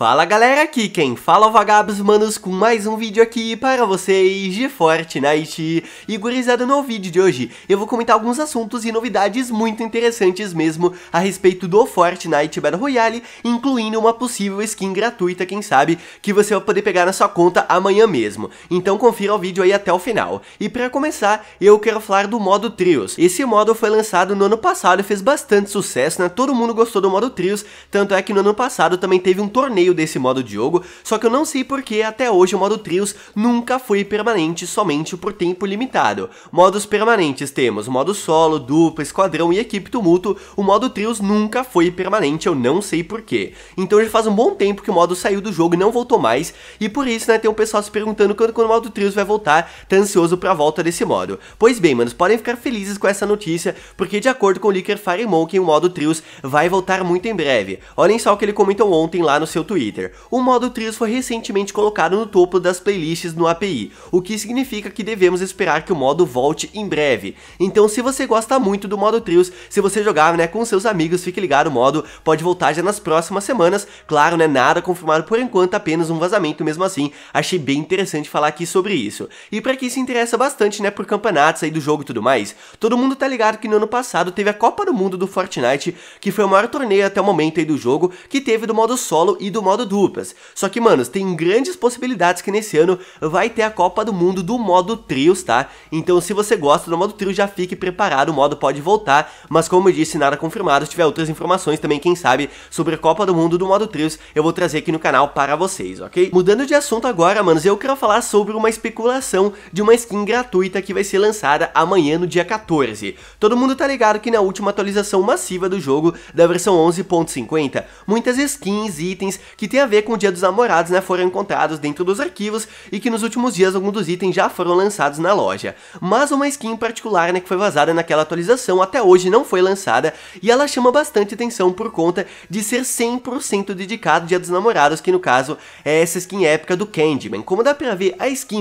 Fala galera, aqui quem fala é Vagabos Manos com mais um vídeo aqui para vocês de Fortnite E gurizada, no vídeo de hoje eu vou comentar alguns assuntos e novidades muito interessantes mesmo a respeito do Fortnite Battle Royale Incluindo uma possível skin gratuita, quem sabe, que você vai poder pegar na sua conta amanhã mesmo Então confira o vídeo aí até o final E para começar, eu quero falar do modo Trios Esse modo foi lançado no ano passado e fez bastante sucesso, né? Todo mundo gostou do modo Trios, tanto é que no ano passado também teve um torneio meio desse modo de jogo, só que eu não sei porque até hoje o modo trios nunca foi permanente somente por tempo limitado. Modos permanentes temos modo solo, dupla, esquadrão e equipe tumulto, o modo trios nunca foi permanente, eu não sei porquê. Então já faz um bom tempo que o modo saiu do jogo e não voltou mais, e por isso né, tem um pessoal se perguntando quando, quando o modo trios vai voltar, tá ansioso pra volta desse modo. Pois bem, manos, podem ficar felizes com essa notícia, porque de acordo com o Licker Fire Monkey, o modo trios vai voltar muito em breve. Olhem só o que ele comentou ontem lá no seu Twitter. Twitter. O modo Trios foi recentemente colocado no topo das playlists no API, o que significa que devemos esperar que o modo volte em breve. Então se você gosta muito do modo Trios, se você jogar né, com seus amigos, fique ligado, o modo pode voltar já nas próximas semanas. Claro, né, nada confirmado por enquanto, apenas um vazamento mesmo assim. Achei bem interessante falar aqui sobre isso. E para quem se interessa bastante né, por campeonatos aí do jogo e tudo mais, todo mundo tá ligado que no ano passado teve a Copa do Mundo do Fortnite, que foi o maior torneio até o momento aí do jogo, que teve do modo solo e do do modo duplas. Só que, manos, tem grandes possibilidades que nesse ano vai ter a Copa do Mundo do modo trios, tá? Então, se você gosta do modo trio, já fique preparado, o modo pode voltar, mas como eu disse, nada confirmado. Se tiver outras informações também, quem sabe, sobre a Copa do Mundo do modo trios, eu vou trazer aqui no canal para vocês, ok? Mudando de assunto agora, manos, eu quero falar sobre uma especulação de uma skin gratuita que vai ser lançada amanhã no dia 14. Todo mundo tá ligado que na última atualização massiva do jogo, da versão 11.50, muitas skins, itens que tem a ver com o Dia dos Namorados, né, foram encontrados dentro dos arquivos e que nos últimos dias alguns dos itens já foram lançados na loja. Mas uma skin em particular, né, que foi vazada naquela atualização, até hoje não foi lançada e ela chama bastante atenção por conta de ser 100% dedicado ao Dia dos Namorados, que no caso é essa skin épica do Candyman. Como dá pra ver, a skin,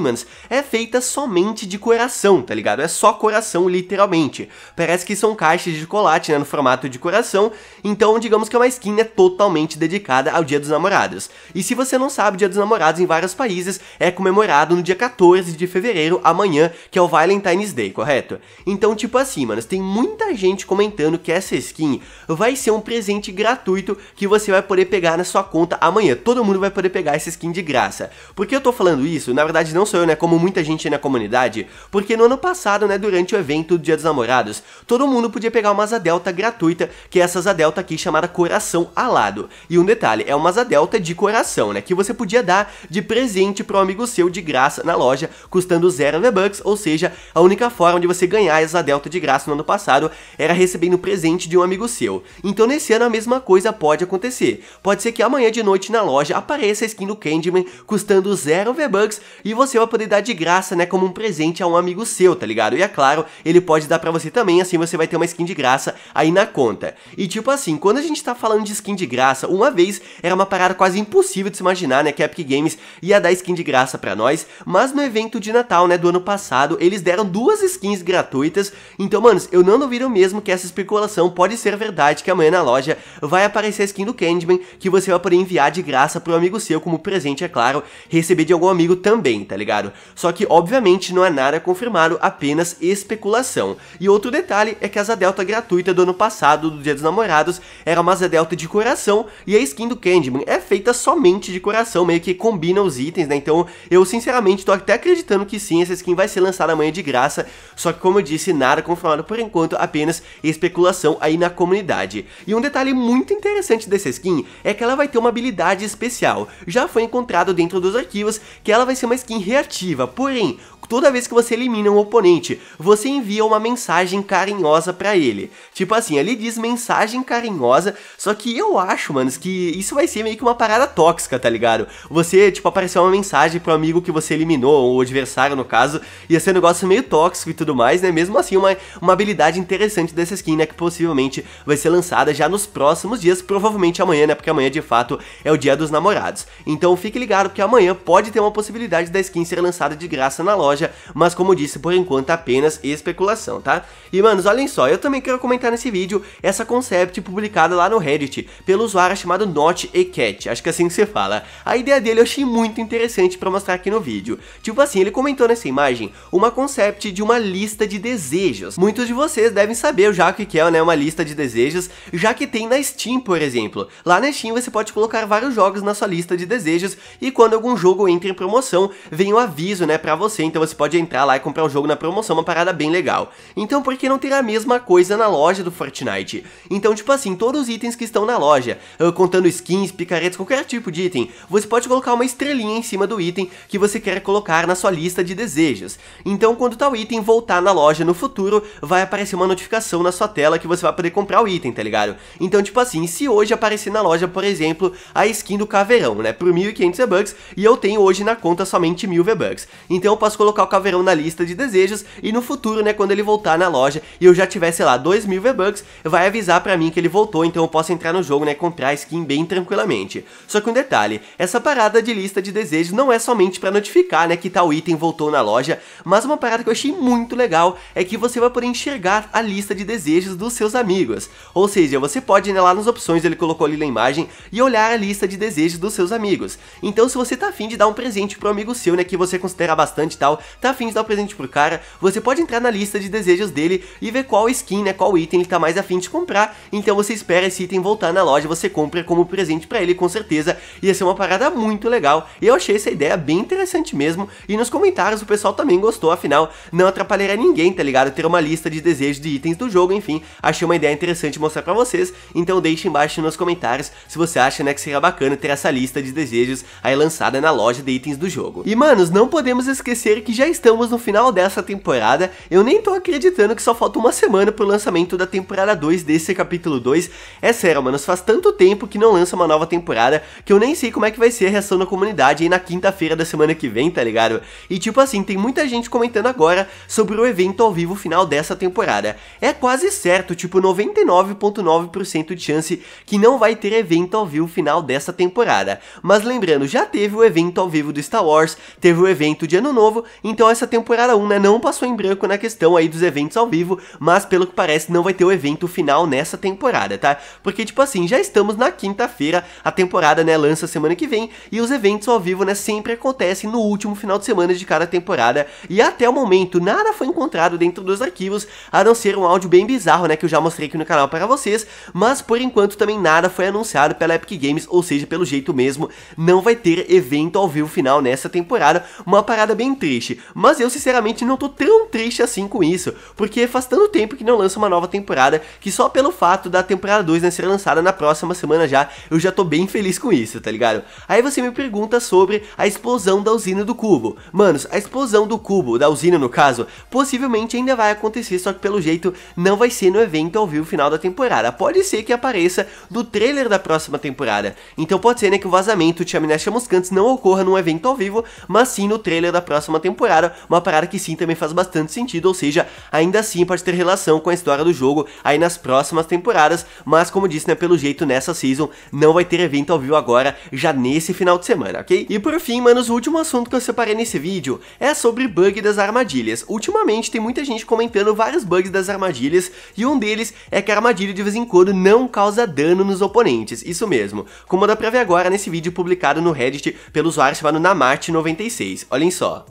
é feita somente de coração, tá ligado? É só coração, literalmente. Parece que são caixas de chocolate, né, no formato de coração, então digamos que é uma skin né, totalmente dedicada ao Dia dos Namorados Namorados. E se você não sabe, o Dia dos Namorados em vários países é comemorado no dia 14 de fevereiro, amanhã, que é o Valentine's Day, correto? Então, tipo assim, mano, tem muita gente comentando que essa skin vai ser um presente gratuito que você vai poder pegar na sua conta amanhã. Todo mundo vai poder pegar essa skin de graça. Por que eu tô falando isso? Na verdade, não sou eu, né? Como muita gente na comunidade, porque no ano passado, né, durante o evento do Dia dos Namorados, todo mundo podia pegar uma asa delta gratuita, que é essa asa delta aqui chamada Coração Alado. E um detalhe, é uma asa Delta de coração, né? Que você podia dar de presente para um amigo seu de graça na loja, custando zero V-Bucks, ou seja, a única forma de você ganhar essa Delta de graça no ano passado era recebendo presente de um amigo seu. Então nesse ano a mesma coisa pode acontecer. Pode ser que amanhã de noite na loja apareça a skin do Candyman custando zero V-Bucks e você vai poder dar de graça, né, como um presente a um amigo seu, tá ligado? E é claro, ele pode dar para você também, assim você vai ter uma skin de graça aí na conta. E tipo assim, quando a gente tá falando de skin de graça, uma vez era uma parada quase impossível de se imaginar, né, que a Epic Games ia dar skin de graça para nós, mas no evento de Natal, né, do ano passado, eles deram duas skins gratuitas, então, manos, eu não duvido mesmo que essa especulação pode ser verdade, que amanhã na loja vai aparecer a skin do Candyman, que você vai poder enviar de graça pro amigo seu como presente, é claro, receber de algum amigo também, tá ligado? Só que, obviamente, não é nada confirmado, apenas especulação. E outro detalhe é que a asa delta gratuita do ano passado, do Dia dos Namorados, era uma asa delta de coração, e a skin do Candyman é feita somente de coração, meio que combina os itens, né? Então eu sinceramente tô até acreditando que sim, essa skin vai ser lançada amanhã de graça, só que como eu disse, nada confirmado por enquanto, apenas especulação aí na comunidade. E um detalhe muito interessante dessa skin é que ela vai ter uma habilidade especial, já foi encontrado dentro dos arquivos que ela vai ser uma skin reativa, porém, toda vez que você elimina um oponente, você envia uma mensagem carinhosa para ele. Tipo assim, ali diz mensagem carinhosa, só que eu acho, manos, que isso vai ser meio que uma parada tóxica, tá ligado? Você, tipo, apareceu uma mensagem pro amigo que você eliminou, ou o adversário no caso, ia ser um negócio meio tóxico e tudo mais, né? Mesmo assim, uma, uma habilidade interessante dessa skin, né? Que possivelmente vai ser lançada já nos próximos dias, provavelmente amanhã, né? Porque amanhã de fato é o dia dos namorados. Então fique ligado que amanhã pode ter uma possibilidade da skin ser lançada de graça na loja, mas como disse, por enquanto apenas especulação, tá? E manos, olhem só, eu também quero comentar nesse vídeo essa concept publicada lá no Reddit pelo usuário chamado Not acho que é assim que se fala. A ideia dele eu achei muito interessante para mostrar aqui no vídeo. Tipo assim, ele comentou nessa imagem uma concept de uma lista de desejos. Muitos de vocês devem saber já o que é né, uma lista de desejos, já que tem na Steam, por exemplo. Lá na Steam você pode colocar vários jogos na sua lista de desejos e quando algum jogo entra em promoção, vem um aviso né, pra você, então você pode entrar lá e comprar o um jogo na promoção, uma parada bem legal. Então por que não ter a mesma coisa na loja do Fortnite? Então tipo assim, todos os itens que estão na loja, ah, contando skins, picaretas, qualquer tipo de item, você pode colocar uma estrelinha em cima do item que você quer colocar na sua lista de desejos. Então quando tal item voltar na loja no futuro, vai aparecer uma notificação na sua tela que você vai poder comprar o item, tá ligado? Então tipo assim, se hoje aparecer na loja, por exemplo, a skin do caveirão, né, por 1.500 V-Bucks, e eu tenho hoje na conta somente 1.000 V-Bucks. Então eu posso colocar o caveirão na lista de desejos e no futuro, né, quando ele voltar na loja e eu já tiver, sei lá, 2.000 V-Bucks, vai avisar pra mim que ele voltou, então eu posso entrar no jogo, né, comprar a skin bem tranquilamente gente. Só que um detalhe, essa parada de lista de desejos não é somente para notificar, né, que tal item voltou na loja, mas uma parada que eu achei muito legal é que você vai poder enxergar a lista de desejos dos seus amigos. Ou seja, você pode ir lá nas opções, ele colocou ali na imagem, e olhar a lista de desejos dos seus amigos. Então se você tá afim de dar um presente pro amigo seu, né, que você considera bastante tal, tá afim de dar um presente pro cara, você pode entrar na lista de desejos dele e ver qual skin, né, qual item ele tá mais afim de comprar, então você espera esse item voltar na loja, você compra como presente para ele ali com certeza. Ia ser uma parada muito legal. E eu achei essa ideia bem interessante mesmo. E nos comentários o pessoal também gostou, afinal, não atrapalharia ninguém, tá ligado? Ter uma lista de desejos de itens do jogo, enfim. Achei uma ideia interessante mostrar pra vocês. Então deixe embaixo nos comentários se você acha, né, que seria bacana ter essa lista de desejos aí lançada na loja de itens do jogo. E, manos, não podemos esquecer que já estamos no final dessa temporada. Eu nem tô acreditando que só falta uma semana pro lançamento da temporada 2 desse capítulo 2. É sério, manos, faz tanto tempo que não lança uma nova temporada temporada, que eu nem sei como é que vai ser a reação da comunidade aí na quinta-feira da semana que vem, tá ligado? E tipo assim, tem muita gente comentando agora sobre o evento ao vivo final dessa temporada. É quase certo, tipo 99.9% de chance que não vai ter evento ao vivo final dessa temporada. Mas lembrando, já teve o evento ao vivo do Star Wars, teve o evento de Ano Novo, então essa temporada 1 né, não passou em branco na questão aí dos eventos ao vivo, mas pelo que parece não vai ter o evento final nessa temporada, tá? Porque tipo assim, já estamos na quinta-feira, a temporada, né, lança semana que vem e os eventos ao vivo, né, sempre acontecem no último final de semana de cada temporada. E até o momento, nada foi encontrado dentro dos arquivos, a não ser um áudio bem bizarro, né, que eu já mostrei aqui no canal para vocês, mas por enquanto também nada foi anunciado pela Epic Games, ou seja, pelo jeito mesmo, não vai ter evento ao vivo final nessa temporada, uma parada bem triste. Mas eu sinceramente não tô tão triste assim com isso, porque faz tanto tempo que não lança uma nova temporada que só pelo fato da temporada 2 né, ser lançada na próxima semana já, eu já tô bem bem feliz com isso, tá ligado? Aí você me pergunta sobre a explosão da usina do cubo. Manos, a explosão do cubo, da usina no caso, possivelmente ainda vai acontecer, só que pelo jeito não vai ser no evento ao vivo final da temporada. Pode ser que apareça no trailer da próxima temporada. Então pode ser né, que o vazamento de Chaminés Chamuscantes não ocorra num evento ao vivo, mas sim no trailer da próxima temporada, uma parada que sim também faz bastante sentido, ou seja, ainda assim pode ter relação com a história do jogo aí nas próximas temporadas, mas como disse, né, pelo jeito nessa season não vai ter evento ao vivo agora, já nesse final de semana, ok? E por fim, manos, o último assunto que eu separei nesse vídeo é sobre bug das armadilhas. Ultimamente tem muita gente comentando vários bugs das armadilhas e um deles é que a armadilha de vez em quando não causa dano nos oponentes, isso mesmo, como dá pra ver agora nesse vídeo publicado no Reddit pelo usuário chamado Namart96, olhem só.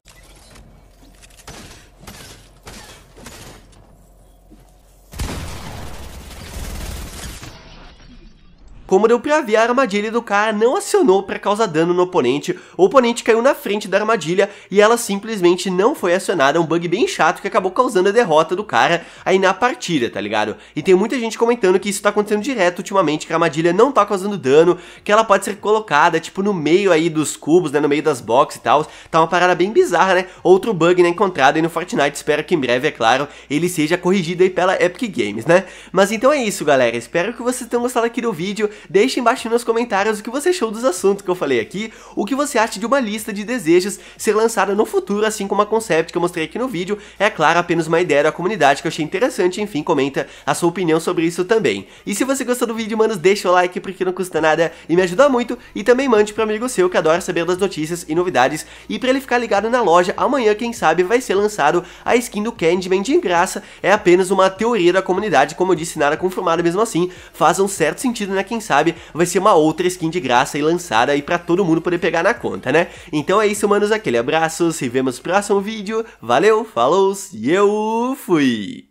Como deu pra ver, a armadilha do cara não acionou para causar dano no oponente, o oponente caiu na frente da armadilha e ela simplesmente não foi acionada, um bug bem chato que acabou causando a derrota do cara aí na partida, tá ligado? E tem muita gente comentando que isso tá acontecendo direto ultimamente, que a armadilha não tá causando dano, que ela pode ser colocada, tipo, no meio aí dos cubos, né, no meio das boxes e tal, tá uma parada bem bizarra, né? Outro bug, né, encontrado aí no Fortnite, espero que em breve, é claro, ele seja corrigido aí pela Epic Games, né? Mas então é isso, galera, espero que vocês tenham gostado aqui do vídeo, deixe embaixo nos comentários o que você achou dos assuntos que eu falei aqui, o que você acha de uma lista de desejos ser lançada no futuro, assim como a concept que eu mostrei aqui no vídeo, é claro, apenas uma ideia da comunidade que eu achei interessante, enfim, comenta a sua opinião sobre isso também. E se você gostou do vídeo, mano, deixa o like porque não custa nada e me ajuda muito, e também mande para amigo seu que adora saber das notícias e novidades, e para ele ficar ligado na loja, amanhã, quem sabe, vai ser lançado a skin do Candyman de graça, é apenas uma teoria da comunidade, como eu disse, nada confirmado mesmo assim, faz um certo sentido, né, quem sabe, vai ser uma outra skin de graça e lançada aí pra todo mundo poder pegar na conta, né? Então é isso, manos, aquele abraço, se vemos no próximo vídeo, valeu, falou e eu fui!